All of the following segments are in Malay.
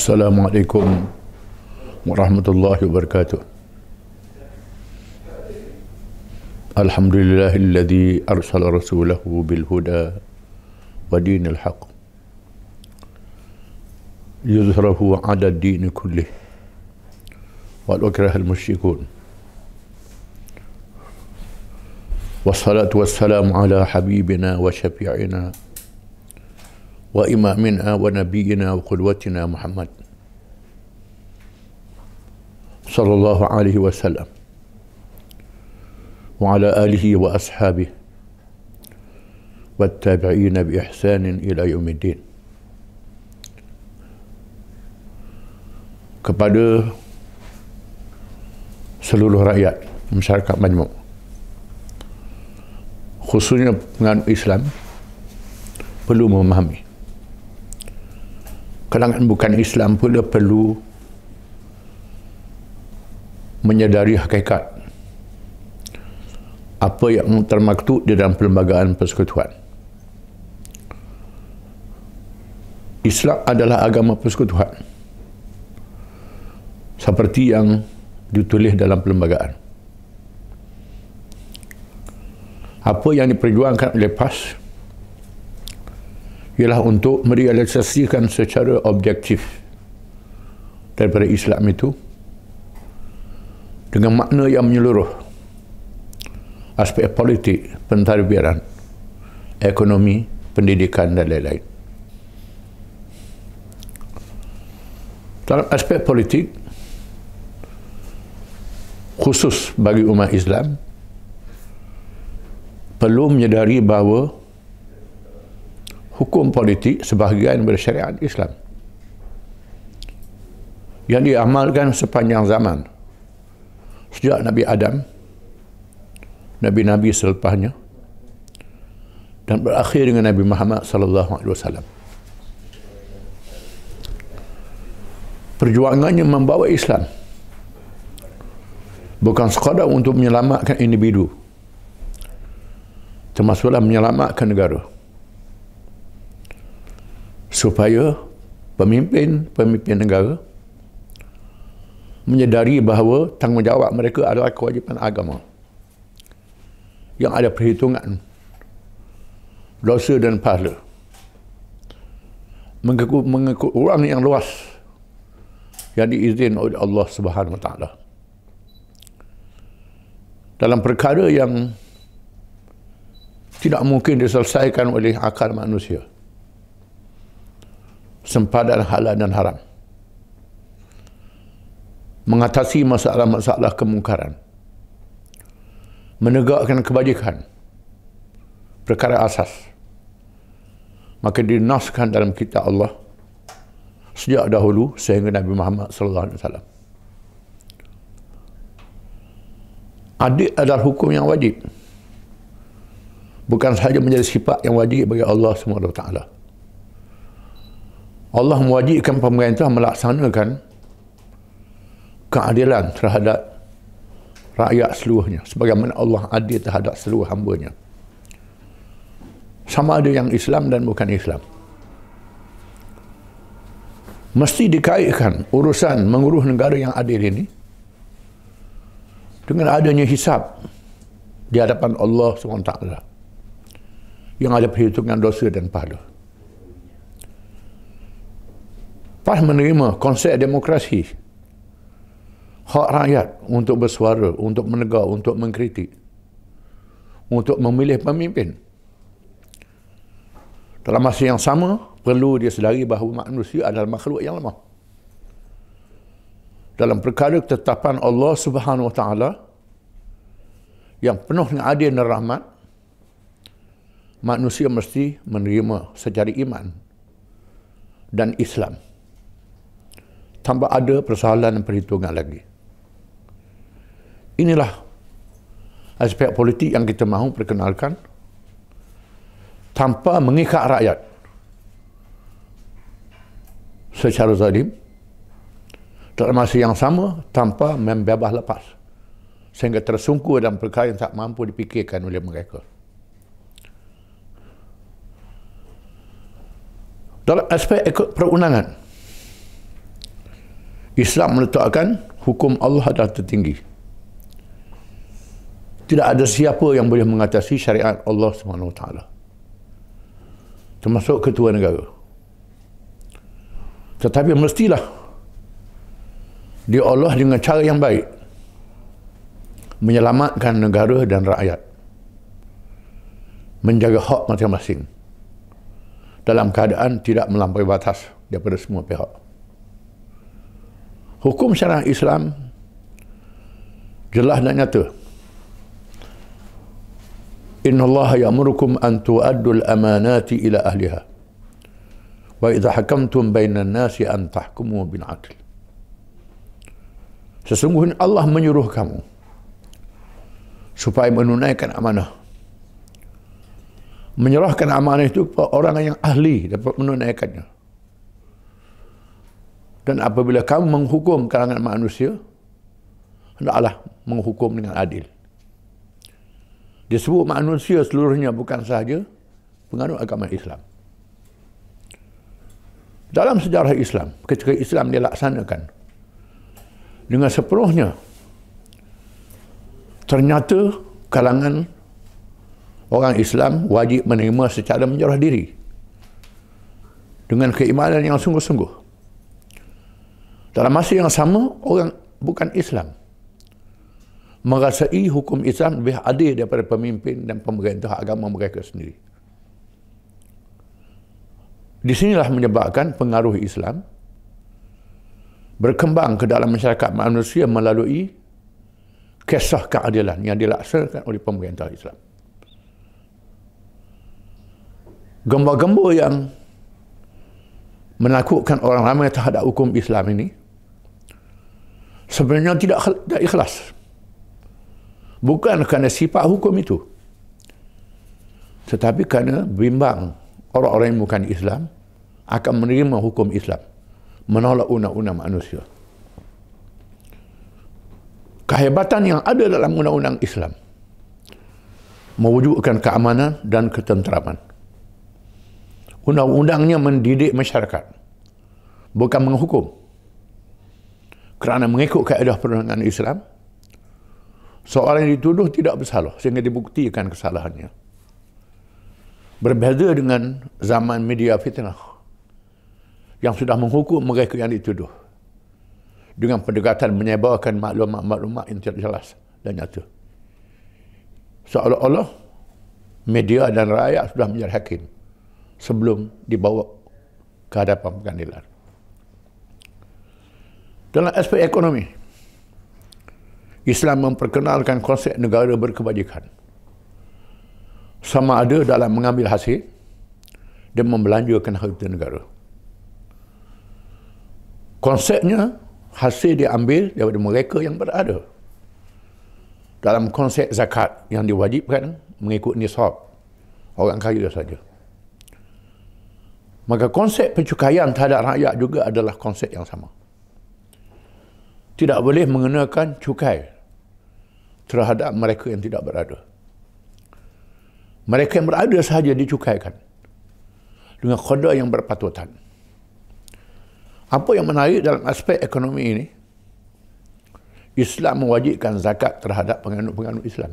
السلام عليكم ورحمة الله وبركاته الحمد لله الذي أرسل رسوله بالهدى ودين الحق يظهره على الدين كله والأكره المشركون والصلاة والسلام على حبيبنا وشفيعنا وإمامنا ونبينا وقدوتنا محمد صلى الله عليه وسلم وعلى آله وأصحابه والتابعين بإحسان إلى يوم الدين kepada seluruh rakyat masyarakat majmuk khususnya pengan Islam perlu memahami kalangan bukan Islam pula perlu menyedari hakikat apa yang termaktub di dalam perlembagaan persekutuan. Islam adalah agama persekutuan seperti yang ditulis dalam perlembagaan. Apa yang diperjuangkan oleh PAS ialah untuk merealisasikan secara objektif daripada Islam itu dengan makna yang menyeluruh aspek politik, pentadbiran, ekonomi, pendidikan dan lain-lain. Dalam aspek politik, khusus bagi umat Islam, perlu menyedari bahawa hukum politik sebahagian daripada syariat Islam yang diamalkan sepanjang zaman sejak Nabi Adam Nabi-Nabi selepasnya dan berakhir dengan Nabi Muhammad sallallahu alaihi wasallam. Perjuangannya membawa Islam bukan sekadar untuk menyelamatkan individu termasuklah menyelamatkan negara supaya pemimpin-pemimpin negara menyedari bahawa tanggungjawab mereka adalah kewajipan agama yang ada perhitungan dosa dan pahala mengikut, mengikut orang yang luas yang diizinkan oleh Allah Subhanahu Wa Taala dalam perkara yang tidak mungkin diselesaikan oleh akal manusia sempadan halal dan haram mengatasi masalah-masalah kemungkaran menegakkan kebajikan perkara asas maka dinaskan dalam kitab Allah sejak dahulu sehingga Nabi Muhammad sallallahu alaihi wasallam adik adalah hukum yang wajib bukan sahaja menjadi sifat yang wajib bagi Allah Subhanahu wa taala Allah mewajibkan pemerintah melaksanakan keadilan terhadap rakyat seluruhnya sebagaimana Allah adil terhadap seluruh hambanya sama ada yang Islam dan bukan Islam mesti dikaitkan urusan menguruh negara yang adil ini dengan adanya hisap di hadapan Allah SWT yang ada perhitungan dosa dan pahala PAS menerima konsep demokrasi. Hak rakyat untuk bersuara, untuk menegak, untuk mengkritik. Untuk memilih pemimpin. Dalam masa yang sama, perlu dia sedari bahawa manusia adalah makhluk yang lemah. Dalam perkara ketetapan Allah Subhanahu Wa Taala yang penuh dengan adil dan rahmat, manusia mesti menerima secara iman dan Islam tambah ada persoalan dan perhitungan lagi. Inilah aspek politik yang kita mahu perkenalkan tanpa mengikat rakyat secara zalim dalam masa yang sama tanpa membebas lepas sehingga tersungkur dalam perkara yang tak mampu dipikirkan oleh mereka. Dalam aspek perundangan, Islam meletakkan hukum Allah adalah tertinggi. Tidak ada siapa yang boleh mengatasi syariat Allah SWT. Termasuk ketua negara. Tetapi mestilah diolah dengan cara yang baik. Menyelamatkan negara dan rakyat. Menjaga hak masing-masing. Dalam keadaan tidak melampaui batas daripada semua pihak. Hukum syarah Islam jelas dan nyata. Inna Allah ya'murukum an tu'addu al-amanati ila ahliha. Wa idha hakamtum bainan nasi an tahkumu bin adil. Sesungguhnya Allah menyuruh kamu supaya menunaikan amanah. Menyerahkan amanah itu kepada orang yang ahli dapat menunaikannya dan apabila kamu menghukum kalangan manusia hendaklah menghukum dengan adil disebut manusia seluruhnya bukan sahaja pengaruh agama Islam dalam sejarah Islam ketika Islam dilaksanakan dengan sepenuhnya ternyata kalangan orang Islam wajib menerima secara menyerah diri dengan keimanan yang sungguh-sungguh dalam masa yang sama, orang bukan Islam merasai hukum Islam lebih adil daripada pemimpin dan pemerintah agama mereka sendiri. Di sinilah menyebabkan pengaruh Islam berkembang ke dalam masyarakat manusia melalui kisah keadilan yang dilaksanakan oleh pemerintah Islam. Gembar-gembar yang menakutkan orang ramai terhadap hukum Islam ini sebenarnya tidak ikhlas. Bukan kerana sifat hukum itu. Tetapi kerana bimbang orang-orang yang bukan Islam akan menerima hukum Islam. Menolak undang-undang manusia. Kehebatan yang ada dalam undang-undang Islam mewujudkan keamanan dan ketenteraman. Undang-undangnya mendidik masyarakat. Bukan menghukum kerana mengikut kaedah perundangan Islam seorang yang dituduh tidak bersalah sehingga dibuktikan kesalahannya berbeza dengan zaman media fitnah yang sudah menghukum mereka yang dituduh dengan pendekatan menyebarkan maklumat-maklumat yang tidak jelas dan nyata seolah-olah media dan rakyat sudah menjadi hakim sebelum dibawa ke hadapan pengadilan dalam aspek ekonomi, Islam memperkenalkan konsep negara berkebajikan. Sama ada dalam mengambil hasil dan membelanjakan harta negara. Konsepnya, hasil diambil daripada mereka yang berada. Dalam konsep zakat yang diwajibkan mengikut nisab orang kaya saja. Maka konsep pencukaian terhadap rakyat juga adalah konsep yang sama tidak boleh mengenakan cukai terhadap mereka yang tidak berada. Mereka yang berada sahaja dicukaikan dengan kodok yang berpatutan. Apa yang menarik dalam aspek ekonomi ini, Islam mewajibkan zakat terhadap penganut-penganut Islam.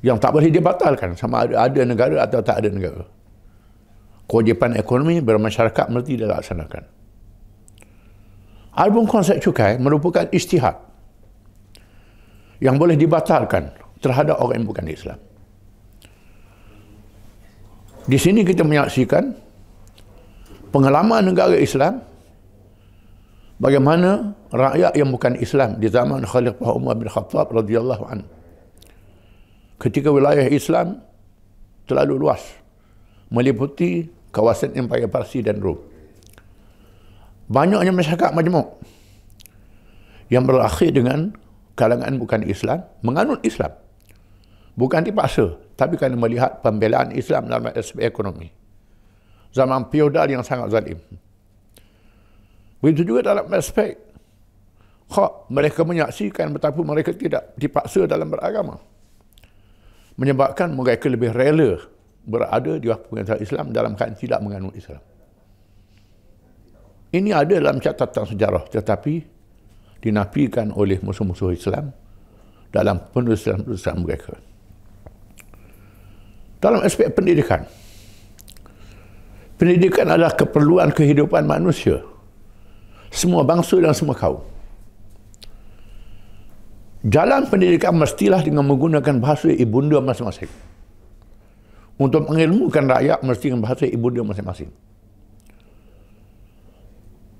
Yang tak boleh dibatalkan sama ada ada negara atau tak ada negara. Kewajipan ekonomi bermasyarakat mesti dilaksanakan. Album konsep cukai merupakan istihad yang boleh dibatalkan terhadap orang yang bukan Islam. Di sini kita menyaksikan pengalaman negara Islam bagaimana rakyat yang bukan Islam di zaman Khalifah Umar bin Khattab radhiyallahu an ketika wilayah Islam terlalu luas meliputi kawasan Empire Parsi dan Rom banyaknya masyarakat majmuk yang berakhir dengan kalangan bukan Islam menganut Islam bukan dipaksa tapi kerana melihat pembelaan Islam dalam aspek ekonomi zaman feodal yang sangat zalim begitu juga dalam aspek hak mereka menyaksikan betapa mereka tidak dipaksa dalam beragama menyebabkan mereka lebih rela berada di bawah pengetahuan Islam dalam keadaan tidak menganut Islam ini ada dalam catatan sejarah tetapi dinafikan oleh musuh-musuh Islam dalam penulisan-penulisan mereka. Dalam aspek pendidikan, pendidikan adalah keperluan kehidupan manusia. Semua bangsa dan semua kaum. Jalan pendidikan mestilah dengan menggunakan bahasa ibunda masing-masing. Untuk mengilmukan rakyat mesti dengan bahasa ibunda masing-masing.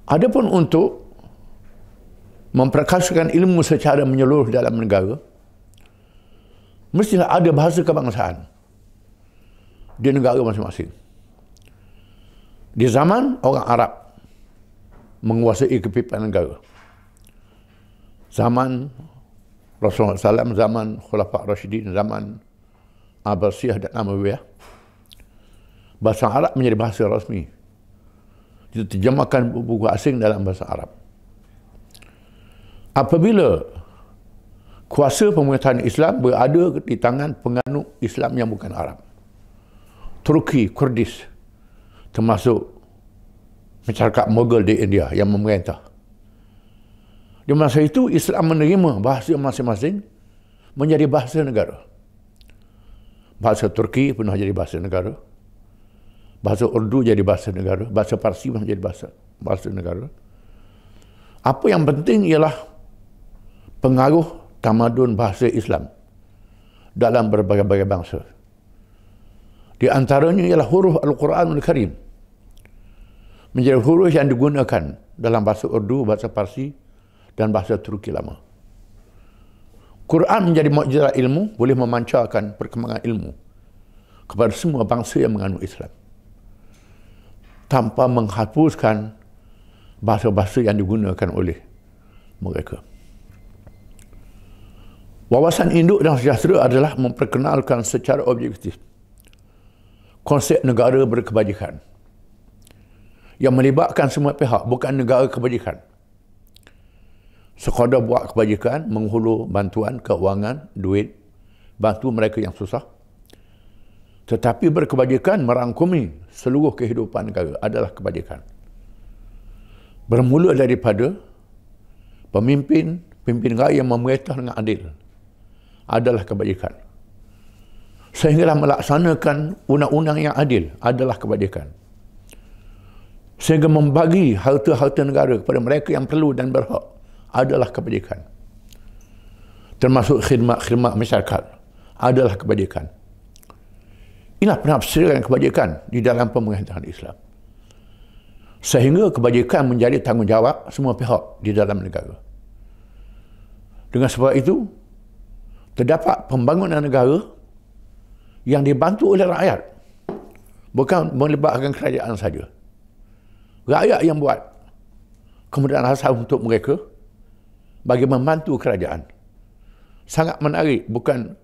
Adapun untuk memperkasakan ilmu secara menyeluruh dalam negara, mestilah ada bahasa kebangsaan di negara masing-masing. Di zaman orang Arab menguasai kepimpinan negara. Zaman Rasulullah SAW, zaman Khulafat Rashidin, zaman Abbasiyah dan Amawiyah. Bahasa Arab menjadi bahasa rasmi kita terjemahkan buku asing dalam bahasa Arab. Apabila kuasa pemerintahan Islam berada di tangan penganut Islam yang bukan Arab. Turki, Kurdis termasuk masyarakat Mughal di India yang memerintah. Di masa itu Islam menerima bahasa masing-masing menjadi bahasa negara. Bahasa Turki pernah jadi bahasa negara bahasa Urdu jadi bahasa negara, bahasa Parsi pun jadi bahasa bahasa negara. Apa yang penting ialah pengaruh tamadun bahasa Islam dalam berbagai-bagai bangsa. Di antaranya ialah huruf al quran al Karim menjadi huruf yang digunakan dalam bahasa Urdu, bahasa Parsi dan bahasa Turki lama. Quran menjadi mukjizat ilmu boleh memancarkan perkembangan ilmu kepada semua bangsa yang menganut Islam tanpa menghapuskan bahasa-bahasa yang digunakan oleh mereka. Wawasan induk dan sejahtera adalah memperkenalkan secara objektif konsep negara berkebajikan yang melibatkan semua pihak, bukan negara kebajikan. Sekadar buat kebajikan, menghulur bantuan, keuangan, duit, bantu mereka yang susah, tetapi berkebajikan merangkumi seluruh kehidupan negara adalah kebajikan. Bermula daripada pemimpin, pemimpin negara yang memerintah dengan adil adalah kebajikan. Sehinggalah melaksanakan undang-undang yang adil adalah kebajikan. Sehingga membagi harta-harta negara kepada mereka yang perlu dan berhak adalah kebajikan. Termasuk khidmat-khidmat masyarakat adalah kebajikan inilah penafsiran kebajikan di dalam pemerintahan Islam. Sehingga kebajikan menjadi tanggungjawab semua pihak di dalam negara. Dengan sebab itu, terdapat pembangunan negara yang dibantu oleh rakyat. Bukan melibatkan kerajaan saja. Rakyat yang buat kemudian asal untuk mereka bagi membantu kerajaan. Sangat menarik bukan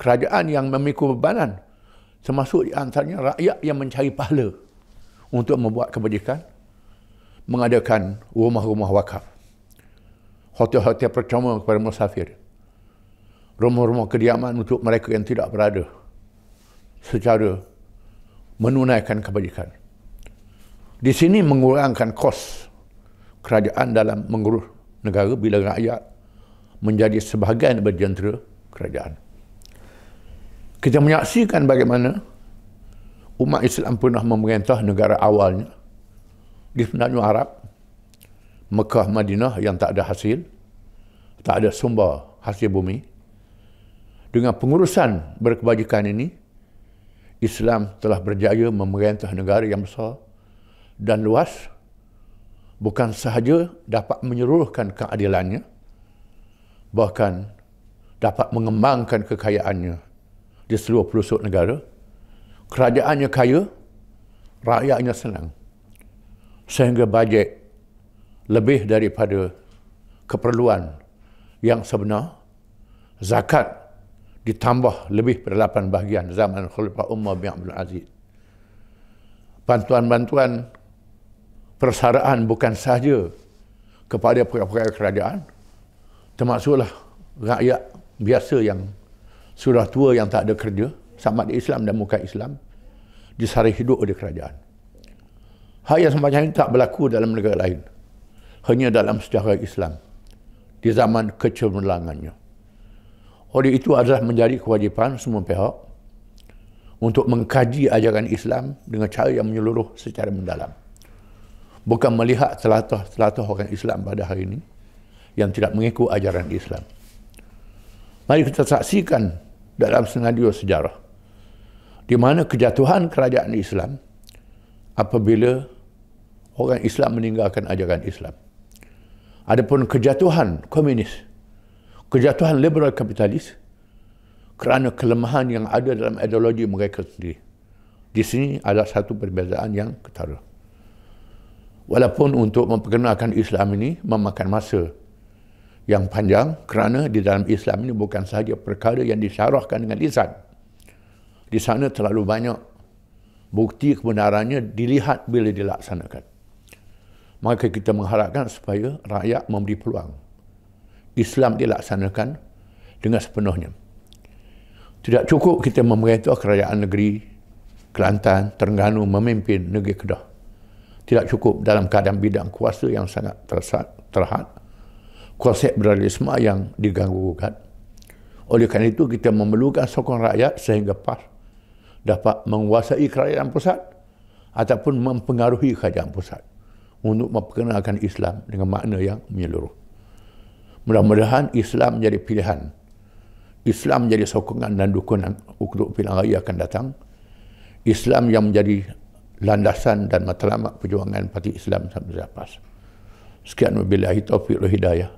kerajaan yang memikul bebanan termasuk di antaranya rakyat yang mencari pahala untuk membuat kebajikan mengadakan rumah-rumah wakaf hotel-hotel percuma kepada musafir rumah-rumah kediaman untuk mereka yang tidak berada secara menunaikan kebajikan di sini mengurangkan kos kerajaan dalam mengurus negara bila rakyat menjadi sebahagian daripada jentera kerajaan kita menyaksikan bagaimana umat Islam pernah memerintah negara awalnya di Penanjung Arab, Mekah, Madinah yang tak ada hasil, tak ada sumber hasil bumi. Dengan pengurusan berkebajikan ini, Islam telah berjaya memerintah negara yang besar dan luas bukan sahaja dapat menyeluruhkan keadilannya, bahkan dapat mengembangkan kekayaannya di seluruh pelosok negara. Kerajaannya kaya, rakyatnya senang. Sehingga bajet lebih daripada keperluan yang sebenar. Zakat ditambah lebih pada 8 bahagian zaman Khalifah Umar bin Abdul Aziz. Bantuan-bantuan persaraan bukan sahaja kepada pegawai-pegawai kerajaan termasuklah rakyat biasa yang sudah tua yang tak ada kerja, samad di Islam dan muka Islam, disarih hidup oleh kerajaan. Hal yang semacam ini tak berlaku dalam negara lain. Hanya dalam sejarah Islam. Di zaman kecemerlangannya. Oleh itu adalah menjadi kewajipan semua pihak untuk mengkaji ajaran Islam dengan cara yang menyeluruh secara mendalam. Bukan melihat telatah-telatah orang Islam pada hari ini yang tidak mengikut ajaran Islam. Mari kita saksikan dalam senario sejarah di mana kejatuhan kerajaan Islam apabila orang Islam meninggalkan ajaran Islam adapun kejatuhan komunis kejatuhan liberal kapitalis kerana kelemahan yang ada dalam ideologi mereka sendiri di sini ada satu perbezaan yang ketara walaupun untuk memperkenalkan Islam ini memakan masa yang panjang kerana di dalam Islam ini bukan sahaja perkara yang disyarahkan dengan lisan. Di sana terlalu banyak bukti kebenarannya dilihat bila dilaksanakan. Maka kita mengharapkan supaya rakyat memberi peluang Islam dilaksanakan dengan sepenuhnya. Tidak cukup kita memerintah kerajaan negeri Kelantan, Terengganu memimpin negeri Kedah. Tidak cukup dalam keadaan bidang kuasa yang sangat terhad, terhad konsep beralisme yang diganggu-gugat. Oleh kerana itu, kita memerlukan sokongan rakyat sehingga PAS dapat menguasai kerajaan pusat ataupun mempengaruhi kerajaan pusat untuk memperkenalkan Islam dengan makna yang menyeluruh. Mudah-mudahan Islam menjadi pilihan. Islam menjadi sokongan dan dukungan untuk pilihan raya akan datang. Islam yang menjadi landasan dan matlamat perjuangan Parti Islam sampai lepas. Sekian wabillahi taufiq wal hidayah.